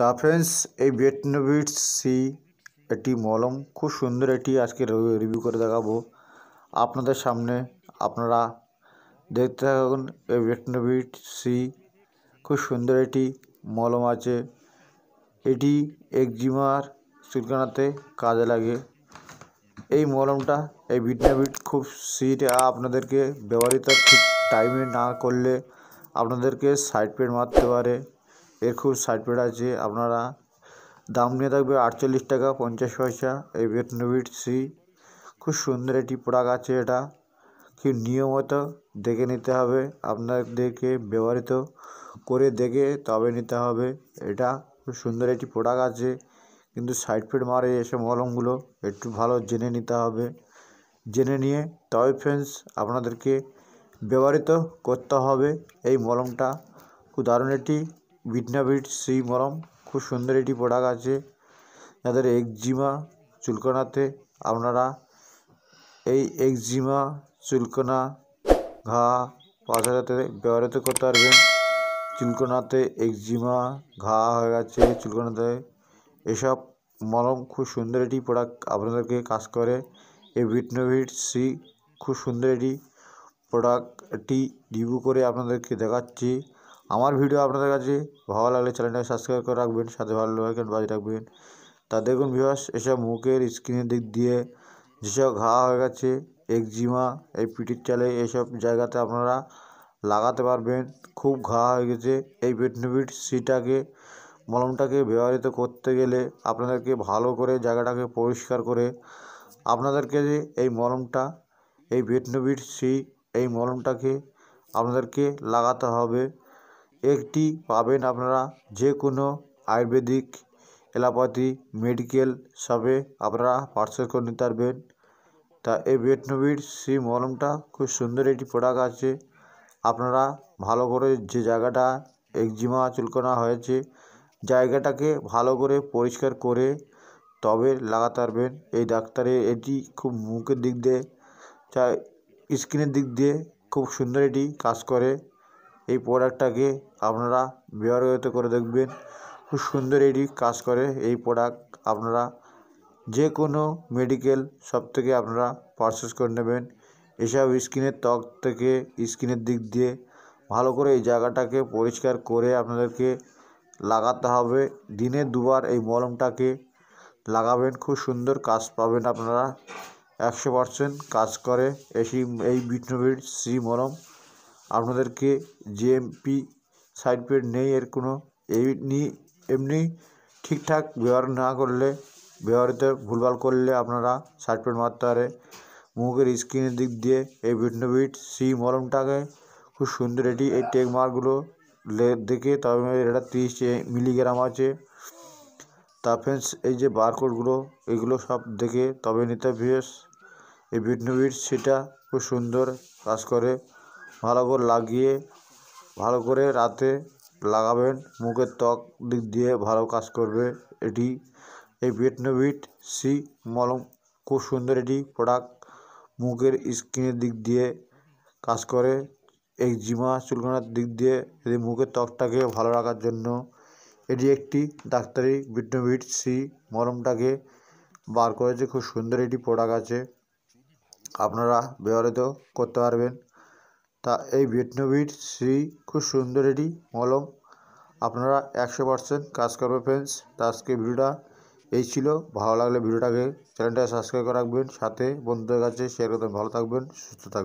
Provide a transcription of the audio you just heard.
তা ফ্রেন্ডস এই বেটনোভিট সি এটি মলম খুব সুন্দর এটি আজকে রিভিউ করে দেখাবো আপনাদের সামনে আপনারা দেখতে থাকুন এই বেটনোভিট সি খুব সুন্দর এটি মলম আছে এটি একজিমার চুলকানাতে কাজে লাগে এই মলমটা এই ভিটনোভিট খুব সিট আপনাদেরকে ব্যবহৃত ঠিক টাইমে না করলে আপনাদেরকে সাইড পেন মারতে পারে এর খুব সাইড বেড আছে আপনারা দাম নিয়ে থাকবে আটচল্লিশ টাকা পঞ্চাশ পয়সা এই বেটনোভিট সি খুব সুন্দর একটি প্রোডাক্ট আছে এটা কি নিয়মিত দেখে নিতে হবে আপনাদেরকে ব্যবহৃত করে দেখে তবে নিতে হবে এটা খুব সুন্দর একটি প্রোডাক্ট আছে কিন্তু সাইড ফেড মারে এসব মলমগুলো একটু ভালো জেনে নিতে হবে জেনে নিয়ে তবে ফ্রেন্ডস আপনাদেরকে ব্যবহৃত করতে হবে এই মলমটা খুব দারুণ একটি ভিটনাভিট শ্রী মরম খুব সুন্দর এটি প্রোডাক্ট আছে যাদের একজিমা চুলকানাতে আপনারা এই একজিমা চুলকানা ঘা পাশাতে ব্যবহৃত করতে পারবেন চুলকানাতে একজিমা ঘা হয়ে গেছে চুলকানাতে এসব মরম খুব সুন্দর এটি প্রোডাক্ট আপনাদেরকে কাজ করে এই ভিটনাভিট সি খুব সুন্দর এটি প্রোডাক্টটি রিভিউ করে আপনাদেরকে দেখাচ্ছি আমার ভিডিও আপনাদের কাছে ভালো লাগলে চ্যানেলটাকে সাবস্ক্রাইব করে রাখবেন সাথে ভালো লাগাকেন বাজিয়ে রাখবেন তা দেখুন বিভাস এসব মুখের স্ক্রিনের দিক দিয়ে যেসব ঘা হয়ে গেছে একজিমা এই পিটির চালে এইসব জায়গাতে আপনারা লাগাতে পারবেন খুব ঘা হয়ে গেছে এই বেটনিবিট সিটাকে মলমটাকে ব্যবহৃত করতে গেলে আপনাদেরকে ভালো করে জায়গাটাকে পরিষ্কার করে আপনাদেরকে যে এই মলমটা এই বেটনোবিট সি এই মলমটাকে আপনাদেরকে লাগাতে হবে একটি পাবেন আপনারা যে কোনো আয়ুর্বেদিক এলাপাতি মেডিকেল শপে আপনারা পার্সেল করে নিতে পারবেন তা এই বেটনবির সেই মলমটা খুব সুন্দর একটি প্রোডাক্ট আছে আপনারা ভালো করে যে জায়গাটা একজিমা চুলকানা হয়েছে জায়গাটাকে ভালো করে পরিষ্কার করে তবে লাগাতে পারবেন এই ডাক্তারের এটি খুব মুখের দিক দিয়ে চা স্কিনের দিক দিয়ে খুব সুন্দর এটি কাজ করে এই প্রোডাক্টটাকে আপনারা ব্যবহৃত করে দেখবেন খুব সুন্দর এটি কাজ করে এই প্রোডাক্ট আপনারা যে কোনো মেডিকেল শপ থেকে আপনারা পারচেস করে নেবেন এসব স্কিনের ত্বক থেকে স্কিনের দিক দিয়ে ভালো করে এই জায়গাটাকে পরিষ্কার করে আপনাদেরকে লাগাতে হবে দিনে দুবার এই মলমটাকে লাগাবেন খুব সুন্দর কাজ পাবেন আপনারা একশো পারসেন্ট কাজ করে এসি এই বিটনোভিট সি মলম আপনাদেরকে জিএমপি পেড নেই এর কোনো এমনি এমনি ঠিকঠাক ব্যবহার না করলে ব্যবহৃত ভুলভাল করলে আপনারা সাইড পেড মারতে পারে মুখের স্ক্রিনের দিক দিয়ে এই বিট সি মলমটাকে খুব সুন্দর এটি এই মার্কগুলো দেখে তবে এটা তিরিশ মিলিগ্রাম আছে তা ফেন্স এই যে বারকোডগুলো এগুলো সব দেখে তবে নিতে ভিউস এই বিট সেটা খুব সুন্দর কাজ করে ভালো করে লাগিয়ে ভালো করে রাতে লাগাবেন মুখের ত্বক দিক দিয়ে ভালো কাজ করবে এটি এই ভিয়েটনোভিট সি মলম খুব সুন্দর এটি প্রোডাক্ট মুখের স্কিনের দিক দিয়ে কাজ করে এই জিমা চুলকানার দিক দিয়ে এটি মুখের ত্বকটাকে ভালো রাখার জন্য এটি একটি ডাক্তারি ভিটনোভিট সি মলমটাকে বার করেছে খুব সুন্দর এটি প্রোডাক্ট আছে আপনারা ব্যবহৃত করতে পারবেন তা এই ভিয়েটনামির সি খুব সুন্দর এটি মলম আপনারা একশো পার্সেন্ট কাজ করবে ফ্রেন্ডস তা আজকে ভিডিওটা এই ছিল ভালো লাগলে ভিডিওটাকে চ্যানেলটা সাবস্ক্রাইব করে রাখবেন সাথে বন্ধুদের কাছে শেয়ার করতে ভালো থাকবেন সুস্থ থাকবেন